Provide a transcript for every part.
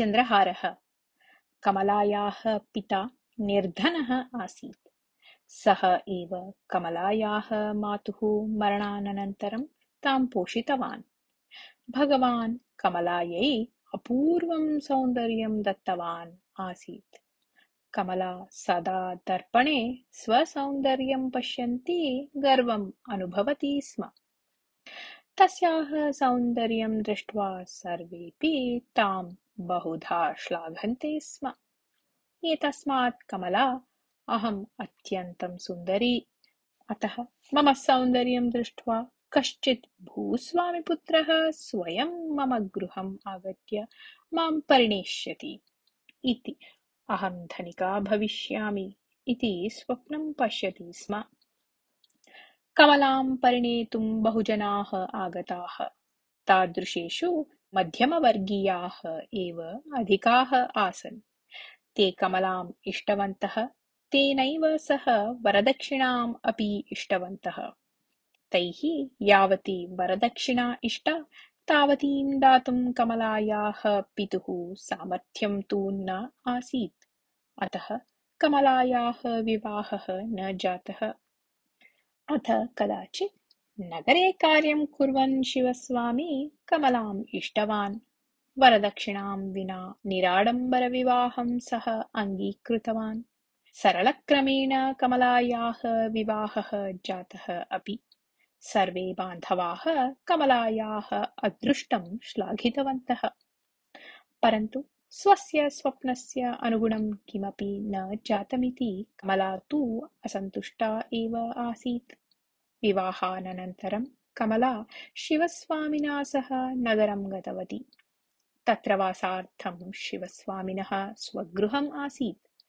चन्द्रहारः कमलायाः पिता निर्धनः आसीत् सः एव कमलायाः मातुः मरणानन्तरं तां पोषितवान् भगवान् कमलायै अपूर्वं सौन्दर्यं दत्तवान् आसीत् कमला सदा दर्पणे स्वसौन्दर्यं पश्यन्ती गर्वम् अनुभवति स्म तस्याः सौन्दर्यं दृष्ट्वा सर्वेऽपि तां बहुधा श्लाघन्ते स्म एतस्मात् कमला अहम् अत्यन्तं सुन्दरी अतः मम सौन्दर्यं दृष्ट्वा कश्चित् भूस्वामिपुत्रः स्वयं मम गृहम् आगत्य मां परिणेष्यति इति अहं धनिका भविष्यामि इति स्वप्नं पश्यति स्म कमलां परिणेतुं बहुजनाः आगताः तादृशेषु मध्यमवर्गीयाः एव अधिकाः आसन् ते कमलाम् इष्टवन्तः तेनैव सह वरदक्षिणाम् अपि इष्टवन्तः तैः यावती वरदक्षिणा इष्टा तावतीं दातुं कमलायाः पितुः सामर्थ्यं तु न आसीत् अतः कमलायाः विवाहः न जातः अथ कदाचित् नगरे कार्यं कुर्वन् शिवस्वामी कमलाम् इष्टवान् वरदक्षिणां विना निराडम्बरविवाहं सः अङ्गीकृतवान् सरलक्रमेण कमलायाः विवाहः जातः अपि सर्वे बान्धवाः कमलायाः अदृष्टं श्लाघितवन्तः परन्तु स्वस्य स्वप्नस्य अनुगुणं किमपि न जातमिति कमला तु असन्तुष्टा एव आसीत् विवाहानन्तरं कमला शिवस्वामिना सह नगरं गतवती तत्र वासार्थं शिवस्वामिनः स्वगृहम् आसीत्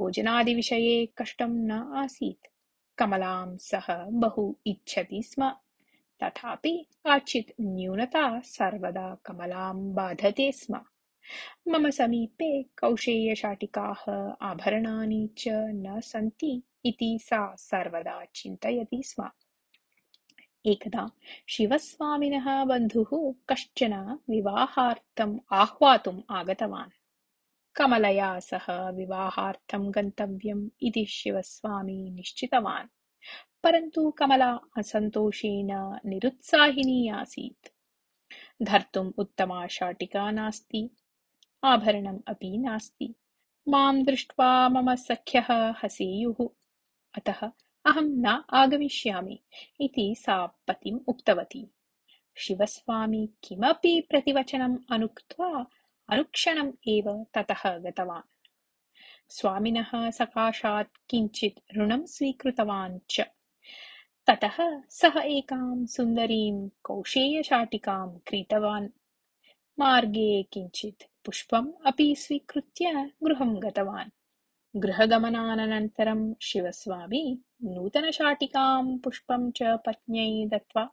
भोजनादिविषये कष्टं न आसीत् कमलाम् सः बहु इच्छति स्म तथापि काचित् न्यूनता सर्वदा कमलाम् बाधते स्म मम समीपे कौशेयशाटिकाः आभरणानि च न सन्ति इति सा सर्वदा चिन्तयति स्म एकदा शिवस्वामिनः बन्धुः कश्चन विवाहार्थम् आह्वातुम् आगतवान् कमलया सह विवाहार्थं गन्तव्यम् इति शिवस्वामी निश्चितवान् परन्तु कमला असन्तोषेण निरुत्साहिनी आसीत् धर्तुम् उत्तमा शाटिका नास्ति आभरणम् अपि नास्ति मां दृष्ट्वा मम सख्यः हसेयुः अतः अहं न आगमिष्यामि इति सा पतिम् उक्तवती शिवस्वामी किमपि प्रतिवचनम् अनुक्त्वा अनुक्षणम् एव ततः गतवान् स्वामिनः सकाशात् किञ्चित् ऋणं स्वीकृतवान् च ततः सः एकां सुन्दरीं कौशेयशाटिकां क्रीतवान् मार्गे किञ्चित् पुष्पम् अपि स्वीकृत्य गृहं गतवान् गृहगमनानन्तरं शिवस्वामी नूतनशाटिकां पुष्पं च पत्न्यै दत्त्वा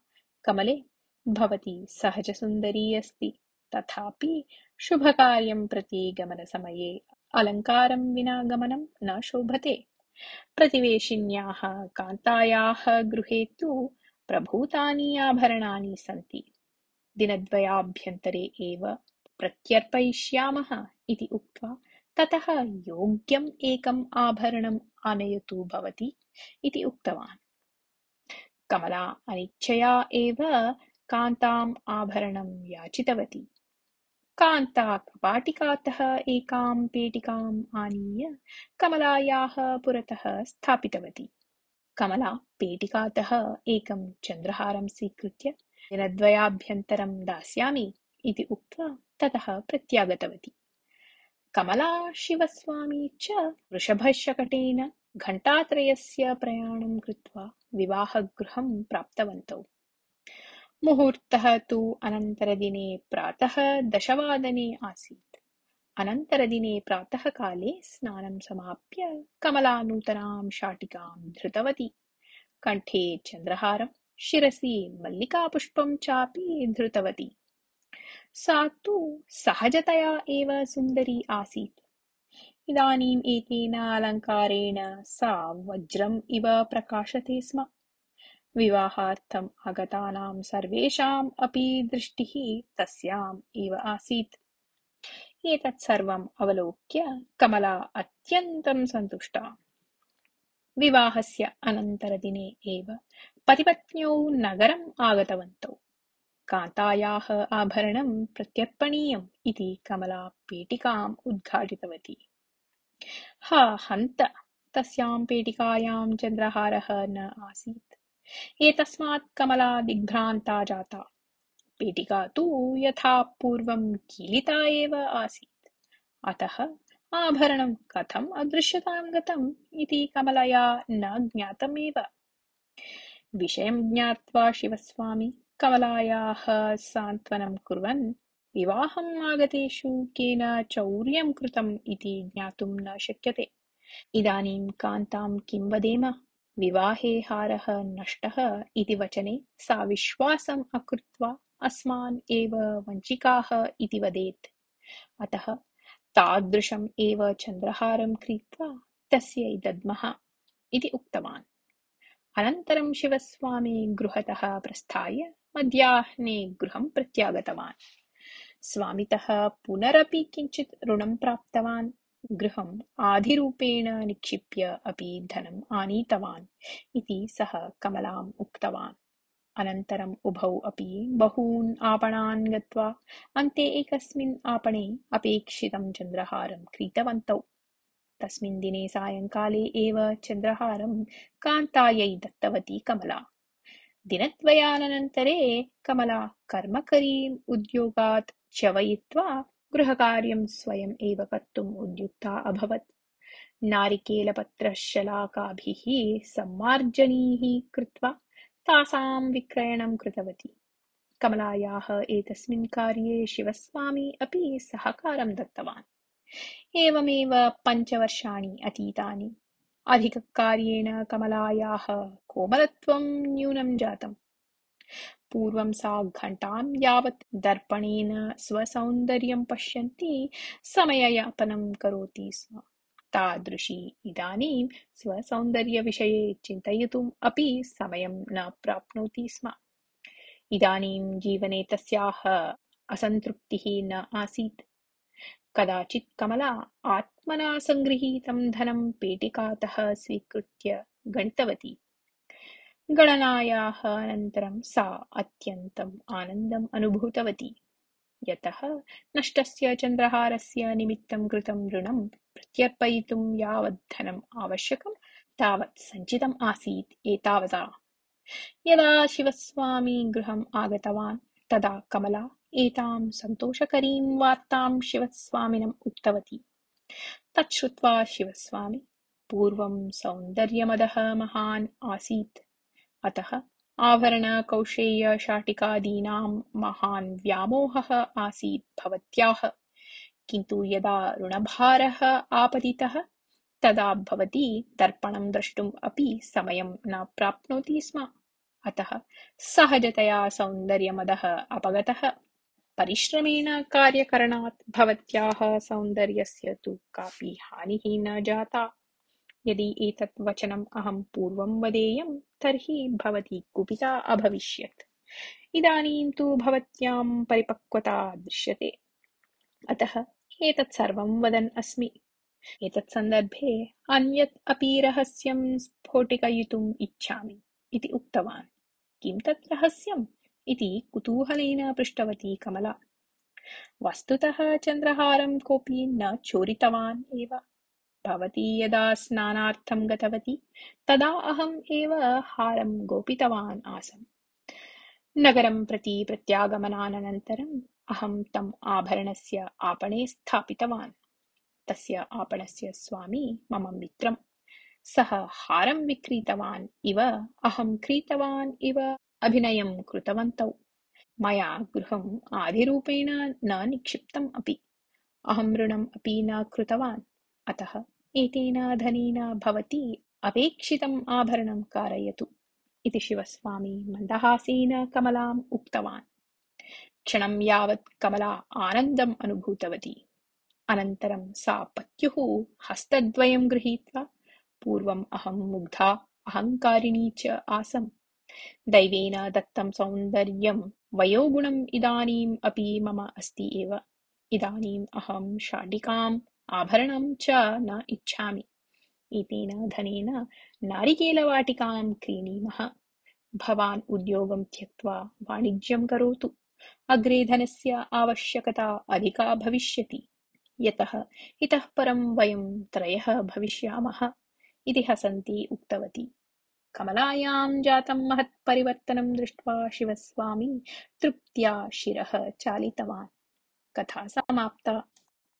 कमले भवती सहजसुन्दरी अस्ति तथापि शुभकार्यं प्रति गमनसमये अलङ्कारं विना गमनं न शोभते प्रतिवेशिन्याः कान्तायाः गृहे तु प्रभूतानि आभरणानि सन्ति दिनद्वयाभ्यन्तरे एव प्रत्यर्पयिष्यामः इति उक्त्वा ततः योग्यम् एकम् आभरणम् आनयतु भवती इति उक्तवान् कमला अनिच्छया एव कान्ताम् आभरणं याचितवती कान्ता कपाटिकातः एकां पेटिकाम् आनीय कमलायाः पुरतः स्थापितवती कमला पेटिकातः एकं चन्द्रहारं स्वीकृत्य दिनद्वयाभ्यन्तरं दास्यामि इति उक्त्वा ततः प्रत्यागतवती कमलाशिवस्वामी च वृषभशकटेन घण्टात्रयस्य प्रयाणं कृत्वा विवाहगृहं प्राप्तवन्तौ मुहूर्तः तु अनन्तरदिने प्रातः दशवादने आसीत् अनन्तरदिने प्रातःकाले स्नानं समाप्य कमला नूतनां शाटिकां धृतवती कण्ठे चन्द्रहारं शिरसि मल्लिकापुष्पं चापि धृतवती सा तु सहजतया एव सुन्दरी आसीत् इदानीम् एकेन अलङ्कारेण सा वज्रम् इव प्रकाशते स्म विवाहार्थम् आगतानां सर्वेषाम् अपि दृष्टिः तस्याम् एव आसीत् एतत् सर्वम् अवलोक्य कमला अत्यन्तं सन्तुष्टा विवाहस्य अनन्तरदिने एव पतिपत्न्यौ नगरम् आगतवन्तौ कान्तायाः आभरणं प्रत्यर्पणीयम् इति कमला पेटिकाम् उद्घाटितवती हा हन्त तस्यां पेटिकायां चन्द्रहारः न आसीत् एतस्मात् कमला दिग्भ्रान्ता जाता पेटिका तु यथा पूर्वं कीलिता एव आसीत् अतः आभरणं कथम् अदृश्यतां गतम् इति कमलया न ज्ञातमेव विषयं ज्ञात्वा शिवस्वामी कवलायाः सान्त्वनं कुर्वन् विवाहम् आगतेषु केन चौर्यं कृतम् इति ज्ञातुं न शक्यते इदानीं कान्तां किं वदेम विवाहे हारः नष्टः इति वचने सा विश्वासम् अकृत्वा अस्मान् एव वञ्चिकाः इति वदेत् अतः तादृशम् एव चन्द्रहारं क्रीत्वा तस्यै दद्मः इति उक्तवान् अनन्तरं शिवस्वामी गृहतः प्रस्थाय मध्याह्ने गृहं प्रत्यागतवान् स्वामितः पुनरपि किञ्चित् ऋणं प्राप्तवान् गृहम् आधिरूपेण निक्षिप्य अपि धनम् आनीतवान् इति सः कमलाम् उक्तवान् अनन्तरम् उभौ अपि बहून् आपणान् गत्वा अन्ते एकस्मिन् आपणे अपेक्षितं चन्द्रहारं क्रीतवन्तौ तस्मिन् दिने सायङ्काले एव चन्द्रहारं कान्तायै दत्तवती कमला दिनद्वयानन्तरे कमला कर्मकरीम् उद्योगात् च्यवयित्वा गृहकार्यं स्वयम् एव कर्तुम् उद्युक्ता अभवत् नारिकेलपत्रशलाकाभिः सम्मार्जनीः कृत्वा तासां विक्रयणं कृतवती कमलायाः एतस्मिन् कार्ये शिवस्वामी अपि सहकारं दत्तवान् एवमेव पञ्चवर्षाणि अतीतानि अधिककार्येण कमलायाः कोमलत्वं न्यूनं जातम् पूर्वं सा घण्टां यावत् दर्पणेन स्वसौन्दर्यं पश्यन्ती समययापनं करोति स्म तादृशी इदानीं स्वसौन्दर्यविषये चिन्तयितुम् अपि समयं न प्राप्नोति स्म इदानीं जीवने तस्याः असन्तृप्तिः न आसीत् कदाचित् कमला आत्मना सङ्गृहीतं धनं पेटिकातः स्वीकृत्य गणितवती गणनायाः अनन्तरं सा अत्यन्तम् आनन्दम् अनुभूतवती यतः नष्टस्य चन्द्रहारस्य निमित्तं कृतं ऋणं प्रत्यर्पयितुं यावद्धनम् आवश्यकं तावत् सञ्चितम् आसीत् एतावता यदा शिवस्वामी गृहम् आगतवान् तदा कमला एतां सन्तोषकरीं वार्तां शिवस्वामिनम् उक्तवती तत् श्रुत्वा शिवस्वामी पूर्वं सौन्दर्यमदः महान् आसीत् अतः आभरणकौशेयशाटिकादीनां महान् व्यामोहः आसीत् भवत्याः किन्तु यदा ऋणभारः आपतितः तदा भवती दर्पणं द्रष्टुम् अपि समयं न प्राप्नोति स्म अतः सहजतया सौन्दर्यमदः अपगतः परिश्रमेण कार्यकरणात् भवत्याः सौन्दर्यस्य तु कापि हानिः न जाता यदि एतत् वचनम् अहं पूर्वं वदेयं तर्हि भवती कुपिता अभविष्यत् इदानीं तु भवत्यां परिपक्वता दृश्यते अतः एतत् सर्वं वदन् अस्मि एतत् सन्दर्भे अन्यत् अपि रहस्यं स्फोटिकयितुम् इच्छामि इति उक्तवान् किं तत् रहस्यम् इति कुतूहलेन पृष्टवती कमला वस्तुतः चन्द्रहारं कोऽपि न चोरितवान् एव भवती यदा स्नानार्थं गतवती तदा अहम् एव हारं गोपितवान् आसम् नगरं प्रति प्रत्यागमनानन्तरम् अहं तम् आभरणस्य आपणे स्थापितवान् तस्य आपणस्य स्वामी मम मित्रम् सः हारं विक्रीतवान् इव अहं क्रीतवान् इव अभिनयं कृतवन्तौ मया गृहम् आधिरूपेण न निक्षिप्तम् अपि अहं ऋणम् अपि न कृतवान् अतः एतेन धनेन भवती अपेक्षितम् आभरणं कारयतु इति शिवस्वामी मन्दहासेन कमलाम् उक्तवान् क्षणं यावत् कमला आनन्दम् अनुभूतवती अनन्तरं सा पत्युः हस्तद्वयं गृहीत्वा पूर्वम् अहं मुग्धा अहङ्कारिणी च आसम् दैवेन दत्तं सौन्दर्यं वयोगुणम् इदानीम् अपि मम अस्ति एव इदानीम् अहं शाटिकाम् आभरणं च न इच्छामि एतेन धनेन नारिकेलवाटिकां क्रीणीमः भवान् उद्योगं त्यक्त्वा वाणिज्यं करोतु अग्रे धनस्य आवश्यकता अधिका भविष्यति यतः इतः परं वयं त्रयः भविष्यामः इति हसन्ती उक्तवती कमलायां जातं महत्परिवर्तनं दृष्ट्वा शिवस्वामी तृप्त्या शिरः चालितवान् कथा समाप्ता